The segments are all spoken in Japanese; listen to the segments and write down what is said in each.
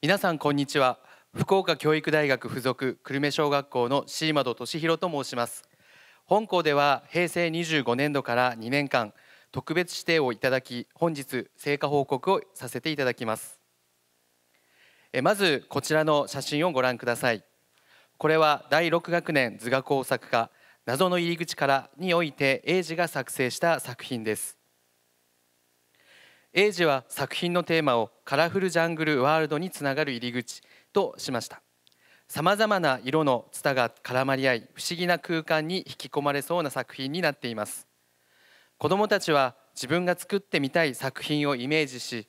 皆さんこんにちは福岡教育大学附属久留米小学校の椎窓俊弘と申します本校では平成25年度から2年間特別指定をいただき本日成果報告をさせていただきますえまずこちらの写真をご覧くださいこれは第6学年図画工作科謎の入り口からにおいて英二が作成した作品ですエイジは作品のテーマをカラフルジャングルワールドにつながる入り口としましたさまざまな色のツタが絡まり合い不思議な空間に引き込まれそうな作品になっています子どもたちは自分が作ってみたい作品をイメージし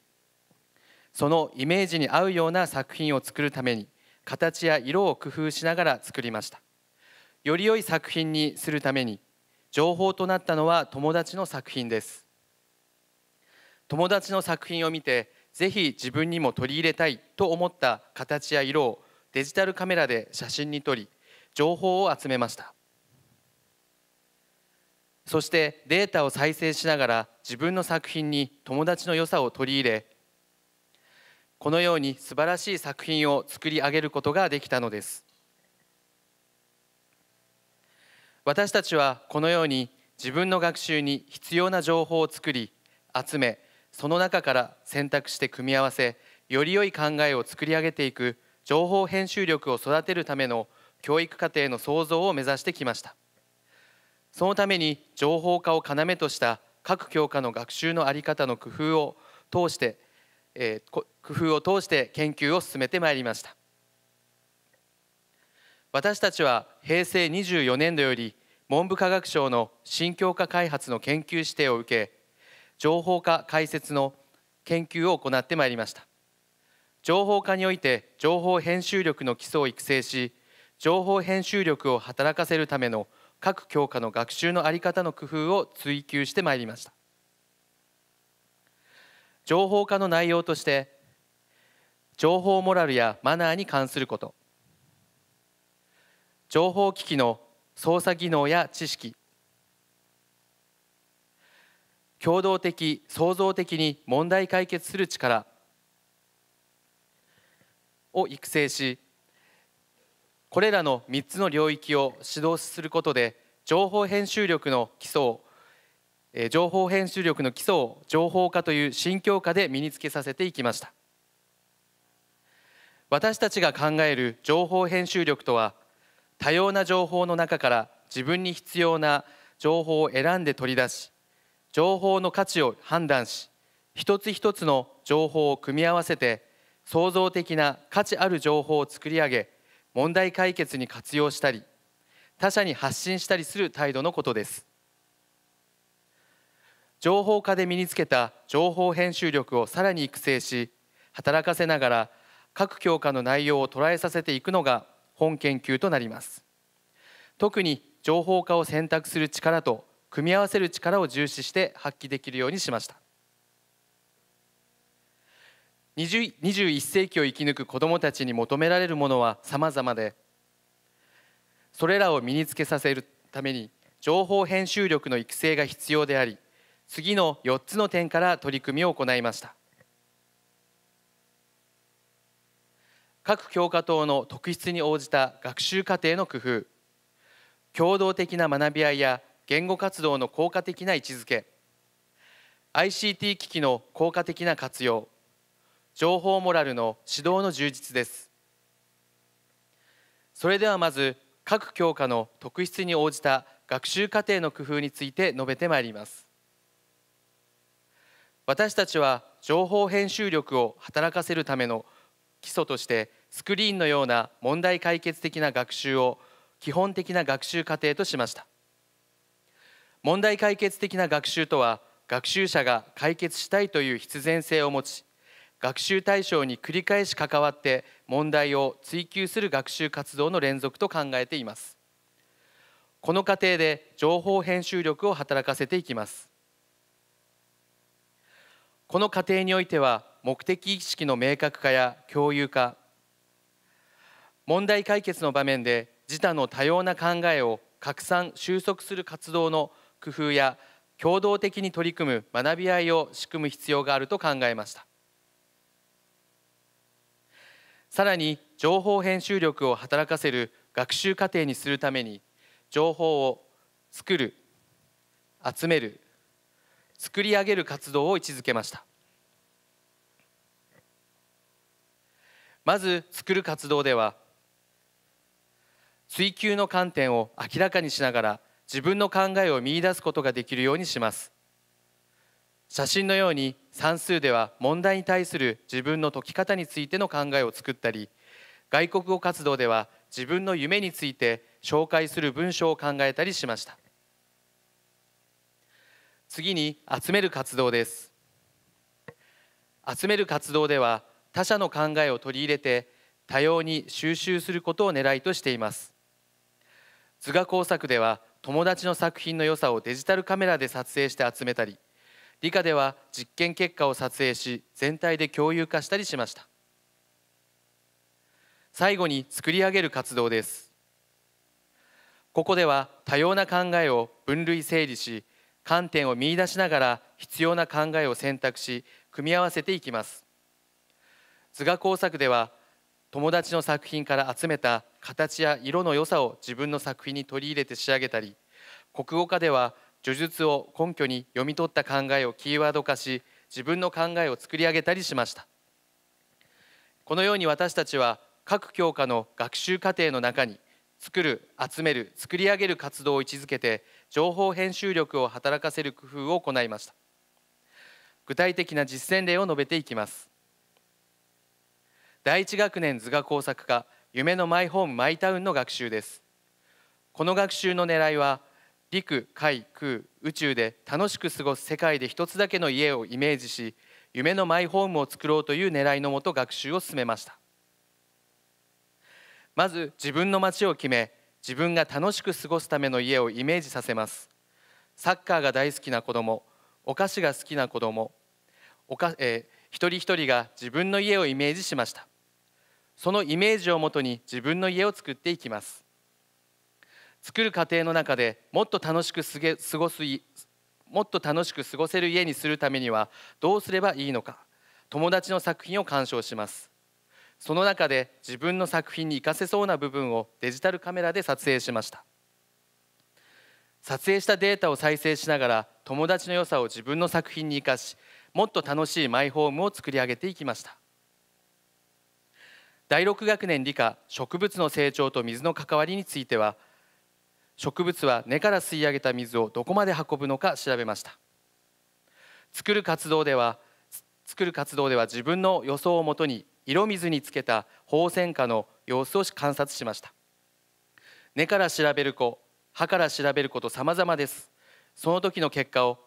そのイメージに合うような作品を作るために形や色を工夫しながら作りましたより良い作品にするために情報となったのは友達の作品です友達の作品を見てぜひ自分にも取り入れたいと思った形や色をデジタルカメラで写真に撮り情報を集めましたそしてデータを再生しながら自分の作品に友達の良さを取り入れこのように素晴らしい作品を作り上げることができたのです私たちはこのように自分の学習に必要な情報を作り集めその中から選択して組み合わせより良い考えを作り上げていく情報編集力を育てるための教育課程の創造を目指してきましたそのために情報化を要とした各教科の学習のあり方の工夫を通して、えー、工夫を通して研究を進めてまいりました私たちは平成24年度より文部科学省の新教科開発の研究指定を受け情報化解説の研究を行ってまいりました情報化において情報編集力の基礎を育成し情報編集力を働かせるための各教科の学習のあり方の工夫を追求してまいりました情報化の内容として情報モラルやマナーに関すること情報機器の操作技能や知識共同的創造的に問題解決する力を育成しこれらの3つの領域を指導することで情報編集力の基礎を情報編集力の基礎を情報化という新教科で身につけさせていきました私たちが考える情報編集力とは多様な情報の中から自分に必要な情報を選んで取り出し情報の価値を判断し一つ一つの情報を組み合わせて創造的な価値ある情報を作り上げ問題解決に活用したり他者に発信したりする態度のことです情報化で身につけた情報編集力をさらに育成し働かせながら各教科の内容を捉えさせていくのが本研究となります特に情報化を選択する力と組み合わせる力を重視して発揮できるようにしました21世紀を生き抜く子どもたちに求められるものは様々でそれらを身につけさせるために情報編集力の育成が必要であり次の4つの点から取り組みを行いました各教科等の特質に応じた学習過程の工夫共同的な学び合いや言語活動の効果的な位置づけ ICT 機器の効果的な活用情報モラルの指導の充実ですそれではまず各教科の特質に応じた学習過程の工夫について述べてまいります私たちは情報編集力を働かせるための基礎としてスクリーンのような問題解決的な学習を基本的な学習過程としました問題解決的な学習とは学習者が解決したいという必然性を持ち学習対象に繰り返し関わって問題を追求する学習活動の連続と考えていますこの過程で情報編集力を働かせていきますこの過程においては目的意識の明確化や共有化問題解決の場面で自他の多様な考えを拡散収束する活動の工夫や共同的に取り組む学び合いを仕組む必要があると考えましたさらに情報編集力を働かせる学習過程にするために情報を作る集める作り上げる活動を位置づけましたまず作る活動では追求の観点を明らかにしながら自分の考えを見出すことができるようにします写真のように算数では問題に対する自分の解き方についての考えを作ったり外国語活動では自分の夢について紹介する文章を考えたりしました次に集める活動です集める活動では他者の考えを取り入れて多様に収集することを狙いとしています図画工作では友達の作品の良さをデジタルカメラで撮影して集めたり理科では実験結果を撮影し全体で共有化したりしました最後に作り上げる活動ですここでは多様な考えを分類整理し観点を見出しながら必要な考えを選択し組み合わせていきます図画工作では友達の作品から集めた形や色の良さを自分の作品に取り入れて仕上げたり国語科では叙述を根拠に読み取った考えをキーワード化し自分の考えを作り上げたりしましたこのように私たちは各教科の学習過程の中に作る集める作り上げる活動を位置づけて情報編集力を働かせる工夫を行いました具体的な実践例を述べていきます第一学年図画工作科夢のマイホームマイタウンの学習ですこの学習の狙いは陸海空宇宙で楽しく過ごす世界で一つだけの家をイメージし夢のマイホームを作ろうという狙いのもと学習を進めましたまず自分の街を決め自分が楽しく過ごすための家をイメージさせますサッカーが大好きな子どもお菓子が好きな子どもおか、えー、一人一人が自分の家をイメージしましたそのイメージをもとに自分の家を作っていきます作る過程の中でもっと楽しく過ごすもっと楽しく過ごせる家にするためにはどうすればいいのか友達の作品を鑑賞しますその中で自分の作品に活かせそうな部分をデジタルカメラで撮影しました撮影したデータを再生しながら友達の良さを自分の作品に活かしもっと楽しいマイホームを作り上げていきました第6学年理科植物の成長と水の関わりについては植物は根から吸い上げた水をどこまで運ぶのか調べました作る活動では作る活動では自分の予想をもとに色水につけた放線下の様子を観察しました根から調べる子歯から調べること様々ですその時の結果を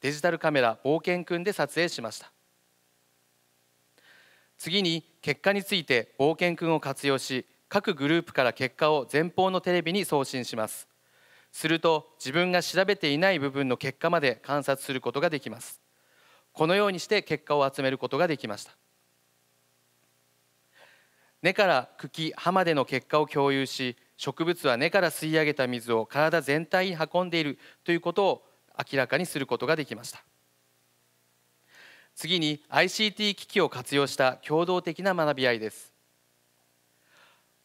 デジタルカメラ冒険くんで撮影しました次に結果について冒険くんを活用し各グループから結果を前方のテレビに送信しますすると自分が調べていない部分の結果まで観察することができますこのようにして結果を集めることができました根から茎葉までの結果を共有し植物は根から吸い上げた水を体全体に運んでいるということを明らかにすることができました次に ICT 機器を活用した共同的な学び合いです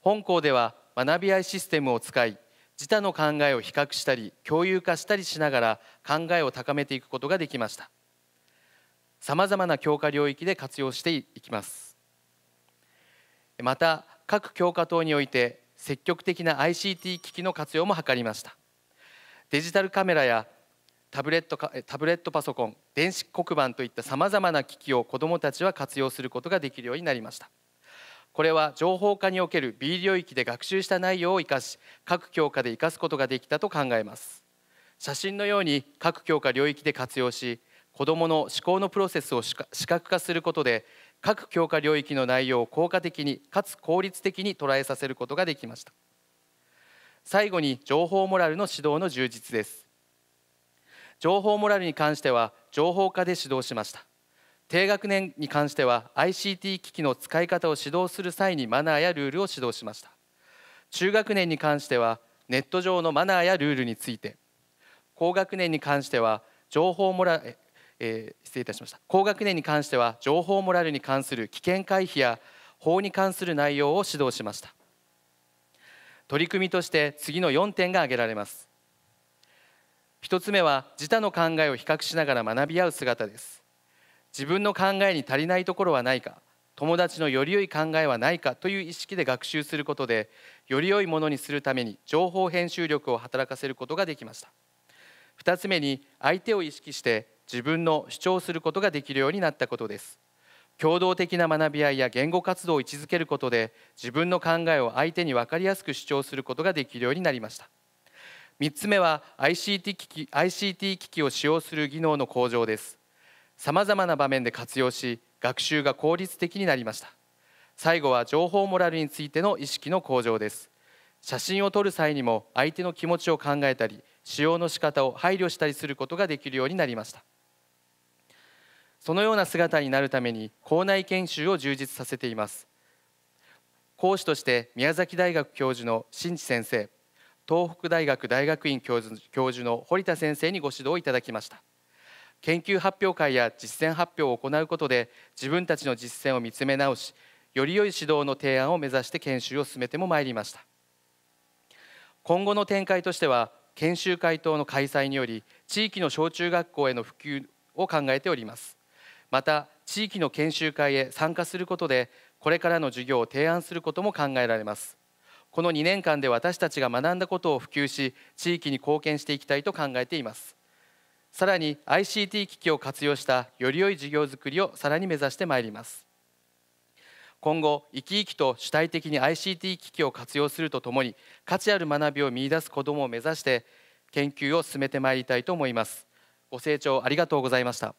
本校では学び合いシステムを使い自他の考えを比較したり共有化したりしながら考えを高めていくことができましたさまざまな教科領域で活用していきますまた各教科等において積極的な ICT 機器の活用も図りましたデジタルカメラやタブレットかタブレットパソコン電子黒板といったさまざまな機器を子どもたちは活用することができるようになりましたこれは情報化における B 領域で学習した内容を生かし各教科で生かすことができたと考えます写真のように各教科領域で活用し子どもの思考のプロセスを視覚化することで各教科領域の内容を効果的にかつ効率的に捉えさせることができました最後に情報モラルの指導の充実です情報モラルに関しては情報化で指導しました低学年に関しては ICT 機器の使い方を指導する際にマナーやルールを指導しました中学年に関してはネット上のマナーやルールについて高学年に関しては情報モラルえー、失礼いたしました高学年に関しては情報モラルに関する危険回避や法に関する内容を指導しました取り組みとして次の4点が挙げられます一つ目は自他の考えを比較しながら学び合う姿です自分の考えに足りないところはないか友達のより良い考えはないかという意識で学習することでより良いものにするために情報編集力を働かせることができました二つ目に相手を意識して自分の主張することができるようになったことです共同的な学び合いや言語活動を位置づけることで自分の考えを相手に分かりやすく主張することができるようになりました3つ目は ICT 機器 ICT 機器を使用する技能の向上ですさまざまな場面で活用し学習が効率的になりました最後は情報モラルについての意識の向上です写真を撮る際にも相手の気持ちを考えたり使用の仕方を配慮したりすることができるようになりましたそのような姿になるために校内研修を充実させています講師として宮崎大学教授の新地先生東北大学大学院教授教授の堀田先生にご指導いただきました研究発表会や実践発表を行うことで自分たちの実践を見つめ直しより良い指導の提案を目指して研修を進めてもまいりました今後の展開としては研修会等の開催により地域の小中学校への普及を考えておりますまた地域の研修会へ参加することでこれからの授業を提案することも考えられますこの2年間で私たちが学んだことを普及し地域に貢献していきたいと考えていますさらに ICT 機器を活用したより良い事業づくりをさらに目指してまいります今後生き生きと主体的に ICT 機器を活用するとともに価値ある学びを見出す子どもを目指して研究を進めてまいりたいと思いますご清聴ありがとうございました